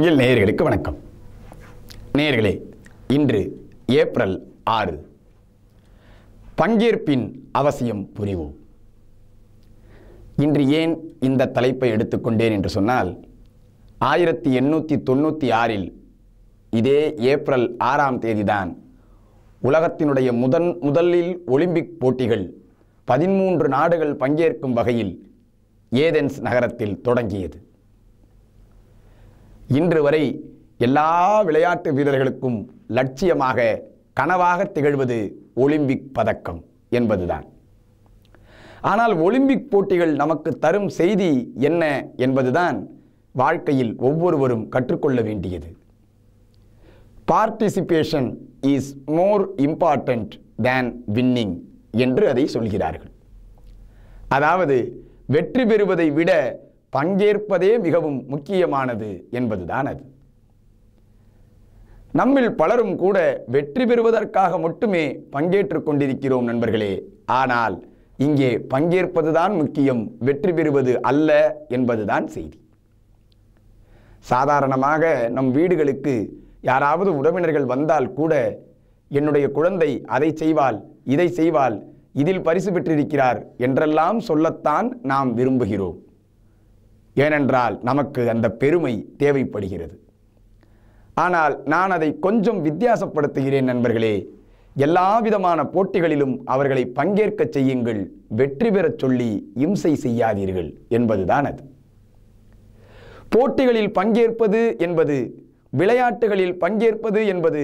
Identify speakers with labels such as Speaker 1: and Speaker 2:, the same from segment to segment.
Speaker 1: முயல் நேயர்களுக்கு வணக்கம் நேயர்களே இன்று ஏப்ரல் ஆறு பங்கேற்பின் அவசியம் புரிவோம் இன்று ஏன் இந்த தலைப்பை எடுத்துக்கொண்டேன் என்று சொன்னால் ஆயிரத்தி எண்ணூற்றி தொண்ணூற்றி ஆறில் இதே ஏப்ரல் ஆறாம் தேதிதான் உலகத்தினுடைய முதன் முதலில் ஒலிம்பிக் போட்டிகள் பதிமூன்று நாடுகள் பங்கேற்கும் வகையில் ஏதென்ஸ் நகரத்தில் தொடங்கியது இன்று வரை எல்லா விளையாட்டு வீரர்களுக்கும் லட்சியமாக கனவாக திகழ்வது ஒலிம்பிக் பதக்கம் என்பதுதான் ஆனால் ஒலிம்பிக் போட்டிகள் நமக்கு தரும் செய்தி என்ன என்பதுதான் வாழ்க்கையில் ஒவ்வொருவரும் கற்றுக்கொள்ள வேண்டியது participation is more important than winning என்று அதை சொல்கிறார்கள் அதாவது வெற்றி பெறுவதை விட பங்கேற்பதே மிகவும் முக்கியமானது என்பதுதான் அது நம்மில் பலரும் கூட வெற்றி பெறுவதற்காக மட்டுமே பங்கேற்று கொண்டிருக்கிறோம் நண்பர்களே ஆனால் இங்கே பங்கேற்பதுதான் முக்கியம் வெற்றி பெறுவது அல்ல என்பதுதான் செய்தி சாதாரணமாக நம் வீடுகளுக்கு யாராவது உறவினர்கள் வந்தால் கூட என்னுடைய குழந்தை அதை செய்வாள் இதை செய்வாள் இதில் பரிசு பெற்றிருக்கிறார் என்றெல்லாம் சொல்லத்தான் நாம் விரும்புகிறோம் ஏனென்றால் நமக்கு அந்த பெருமை தேவைப்படுகிறது ஆனால் நான் அதை கொஞ்சம் வித்தியாசப்படுத்துகிறேன் நண்பர்களே எல்லா விதமான போட்டிகளிலும் அவர்களை பங்கேற்க செய்யுங்கள் வெற்றி பெறச் சொல்லி இம்சை செய்யாதீர்கள் என்பதுதான் அது போட்டிகளில் பங்கேற்பது என்பது விளையாட்டுகளில் பங்கேற்பது என்பது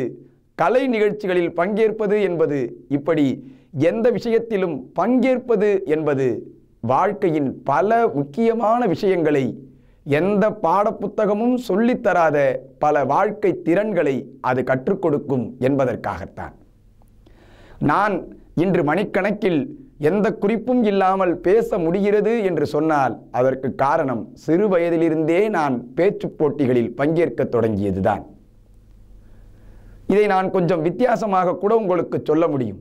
Speaker 1: கலை நிகழ்ச்சிகளில் பங்கேற்பது என்பது இப்படி எந்த விஷயத்திலும் பங்கேற்பது என்பது வாழ்க்கையின் பல முக்கியமான விஷயங்களை எந்த பாடப்புத்தகமும் சொல்லித்தராத பல வாழ்க்கை திறன்களை அது கற்றுக் கொடுக்கும் என்பதற்காகத்தான் நான் இன்று மணிக்கணக்கில் எந்த குறிப்பும் இல்லாமல் பேச முடிகிறது என்று சொன்னால் அதற்கு காரணம் சிறு வயதிலிருந்தே நான் பேச்சு போட்டிகளில் பங்கேற்க தொடங்கியதுதான் இதை நான் கொஞ்சம் வித்தியாசமாக கூட உங்களுக்கு சொல்ல முடியும்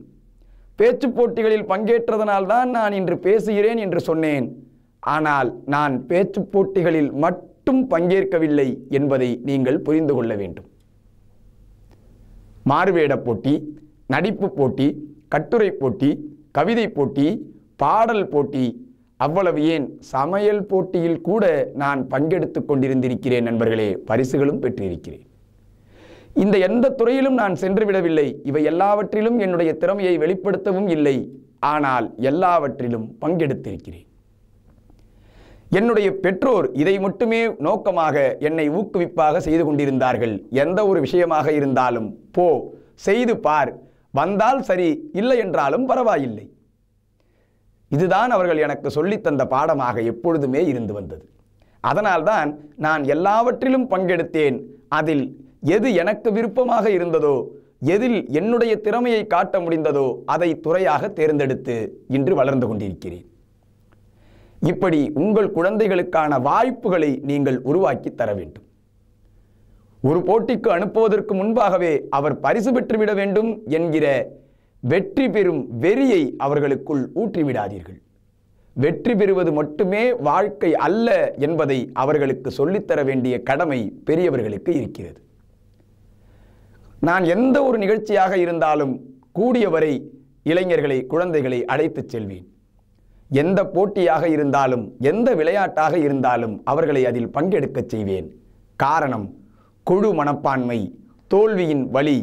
Speaker 1: பேச்சு போட்டிகளில் பங்கேற்றதனால்தான் நான் இன்று பேசுகிறேன் என்று சொன்னேன் ஆனால் நான் பேச்சு போட்டிகளில் மட்டும் பங்கேற்கவில்லை என்பதை நீங்கள் புரிந்து கொள்ள வேண்டும் மாறுவேட போட்டி நடிப்பு போட்டி கட்டுரை போட்டி கவிதை போட்டி பாடல் போட்டி அவ்வளவு ஏன் சமையல் போட்டியில் கூட நான் பங்கெடுத்து கொண்டிருந்திருக்கிறேன் நண்பர்களே பரிசுகளும் பெற்றிருக்கிறேன் இந்த எந்த துறையிலும் நான் சென்று விடவில்லை இவை எல்லாவற்றிலும் என்னுடைய திறமையை வெளிப்படுத்தவும் இல்லை ஆனால் எல்லாவற்றிலும் பங்கெடுத்திருக்கிறேன் என்னுடைய பெற்றோர் இதை மட்டுமே நோக்கமாக என்னை ஊக்குவிப்பாக செய்து கொண்டிருந்தார்கள் எந்த ஒரு விஷயமாக இருந்தாலும் போ செய்து பார் வந்தால் சரி இல்லை என்றாலும் பரவாயில்லை இதுதான் அவர்கள் எனக்கு சொல்லித்தந்த பாடமாக எப்பொழுதுமே இருந்து வந்தது அதனால்தான் நான் எல்லாவற்றிலும் பங்கெடுத்தேன் அதில் எது எனக்கு விருப்பமாக இருந்ததோ எதில் என்னுடைய திறமையை காட்ட முடிந்ததோ அதை துறையாக தேர்ந்தெடுத்து இன்று வளர்ந்து கொண்டிருக்கிறேன் இப்படி உங்கள் குழந்தைகளுக்கான வாய்ப்புகளை நீங்கள் உருவாக்கி தர வேண்டும் ஒரு போட்டிக்கு அனுப்புவதற்கு முன்பாகவே அவர் பரிசு பெற்றுவிட வேண்டும் என்கிற வெற்றி பெறும் வெறியை அவர்களுக்குள் ஊற்றிவிடாதீர்கள் வெற்றி பெறுவது மட்டுமே வாழ்க்கை அல்ல என்பதை அவர்களுக்கு சொல்லித்தர வேண்டிய கடமை பெரியவர்களுக்கு இருக்கிறது நான் எந்த ஒரு நிகழ்ச்சியாக இருந்தாலும் கூடியவரை இளைஞர்களை குழந்தைகளை அழைத்துச் செல்வேன் எந்த போட்டியாக இருந்தாலும் எந்த விளையாட்டாக இருந்தாலும் அவர்களை அதில் பங்கெடுக்கச் செய்வேன் காரணம் குழு மனப்பான்மை தோல்வியின் வழி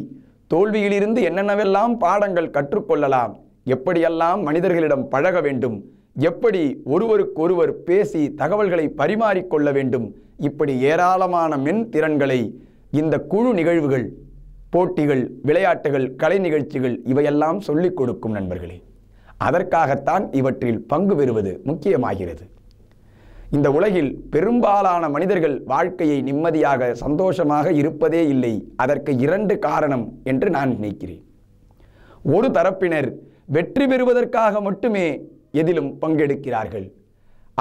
Speaker 1: தோல்வியிலிருந்து என்னென்னவெல்லாம் பாடங்கள் கற்றுக்கொள்ளலாம் எப்படியெல்லாம் மனிதர்களிடம் பழக வேண்டும் எப்படி ஒருவருக்கொருவர் பேசி தகவல்களை பரிமாறிக்கொள்ள வேண்டும் இப்படி ஏராளமான மென் திறன்களை இந்த குழு நிகழ்வுகள் போட்டிகள் விளையாட்டுகள் கலை நிகழ்ச்சிகள் இவையெல்லாம் சொல்லிக் கொடுக்கும் நண்பர்களே அதற்காகத்தான் இவற்றில் பங்கு பெறுவது முக்கியமாகிறது இந்த உலகில் பெரும்பாலான மனிதர்கள் வாழ்க்கையை நிம்மதியாக சந்தோஷமாக இருப்பதே இல்லை அதற்கு இரண்டு காரணம் என்று நான் நினைக்கிறேன் ஒரு தரப்பினர் வெற்றி பெறுவதற்காக மட்டுமே எதிலும் பங்கெடுக்கிறார்கள்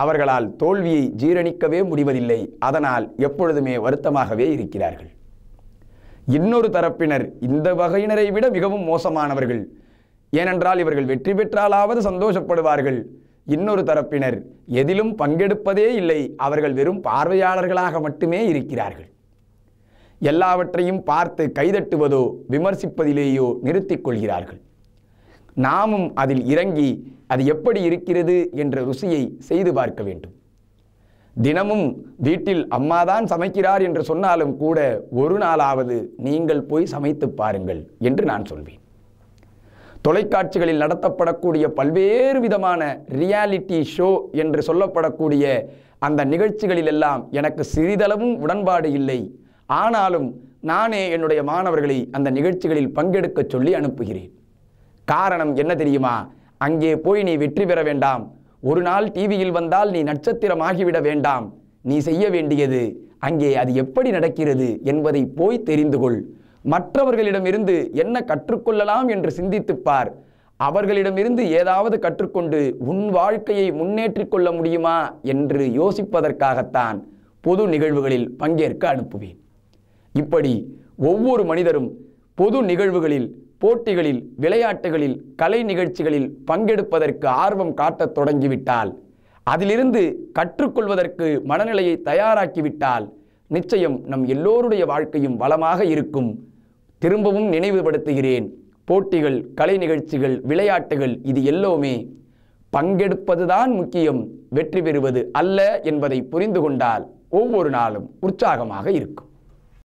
Speaker 1: அவர்களால் தோல்வியை ஜீரணிக்கவே முடிவதில்லை அதனால் எப்பொழுதுமே வருத்தமாகவே இருக்கிறார்கள் இன்னொரு தரப்பினர் இந்த வகையினரை விட மிகவும் மோசமானவர்கள் ஏனென்றால் இவர்கள் வெற்றி பெற்றாலாவது சந்தோஷப்படுவார்கள் இன்னொரு தரப்பினர் எதிலும் பங்கெடுப்பதே இல்லை அவர்கள் வெறும் பார்வையாளர்களாக மட்டுமே இருக்கிறார்கள் எல்லாவற்றையும் பார்த்து கைதட்டுவதோ விமர்சிப்பதிலேயோ நிறுத்திக் கொள்கிறார்கள் நாமும் அதில் இறங்கி அது எப்படி இருக்கிறது என்ற ருசியை செய்து பார்க்க வேண்டும் தினமும் வீட்டில் அம்மாதான் சமைக்கிறார் என்று சொன்னாலும் கூட ஒரு நாளாவது நீங்கள் போய் சமைத்து பாருங்கள் என்று நான் சொல்வேன் தொலைக்காட்சிகளில் நடத்தப்படக்கூடிய பல்வேறு விதமான ரியாலிட்டி ஷோ என்று சொல்லப்படக்கூடிய அந்த நிகழ்ச்சிகளிலெல்லாம் எனக்கு சிறிதளவும் உடன்பாடு இல்லை ஆனாலும் நானே என்னுடைய மாணவர்களை அந்த நிகழ்ச்சிகளில் பங்கெடுக்க சொல்லி அனுப்புகிறேன் காரணம் என்ன தெரியுமா அங்கே போய் நீ வெற்றி பெற வேண்டாம் ஒரு நாள் டிவியில் வந்தால் நீ நட்சத்திரமாகிவிட வேண்டாம் நீ செய்ய வேண்டியது அங்கே அது எப்படி நடக்கிறது என்பதை போய் தெரிந்து கொள் மற்றவர்களிடமிருந்து என்ன கற்றுக்கொள்ளலாம் என்று சிந்தித்துப்பார் அவர்களிடமிருந்து ஏதாவது கற்றுக்கொண்டு உன் வாழ்க்கையை முன்னேற்றிக் கொள்ள முடியுமா என்று யோசிப்பதற்காகத்தான் பொது நிகழ்வுகளில் பங்கேற்க அனுப்புவேன் இப்படி ஒவ்வொரு மனிதரும் பொது நிகழ்வுகளில் போட்டிகளில் விளையாட்டுகளில் கலை நிகழ்ச்சிகளில் பங்கெடுப்பதற்கு ஆர்வம் காட்டத் தொடங்கிவிட்டால் அதிலிருந்து கற்றுக்கொள்வதற்கு மனநிலையை தயாராக்கிவிட்டால் நிச்சயம் நம் எல்லோருடைய வாழ்க்கையும் வளமாக இருக்கும் திரும்பவும் நினைவுபடுத்துகிறேன் போட்டிகள் கலை நிகழ்ச்சிகள் விளையாட்டுகள் இது எல்லோமே பங்கெடுப்பதுதான் முக்கியம் வெற்றி பெறுவது அல்ல என்பதை புரிந்து கொண்டால் ஒவ்வொரு நாளும் உற்சாகமாக இருக்கும்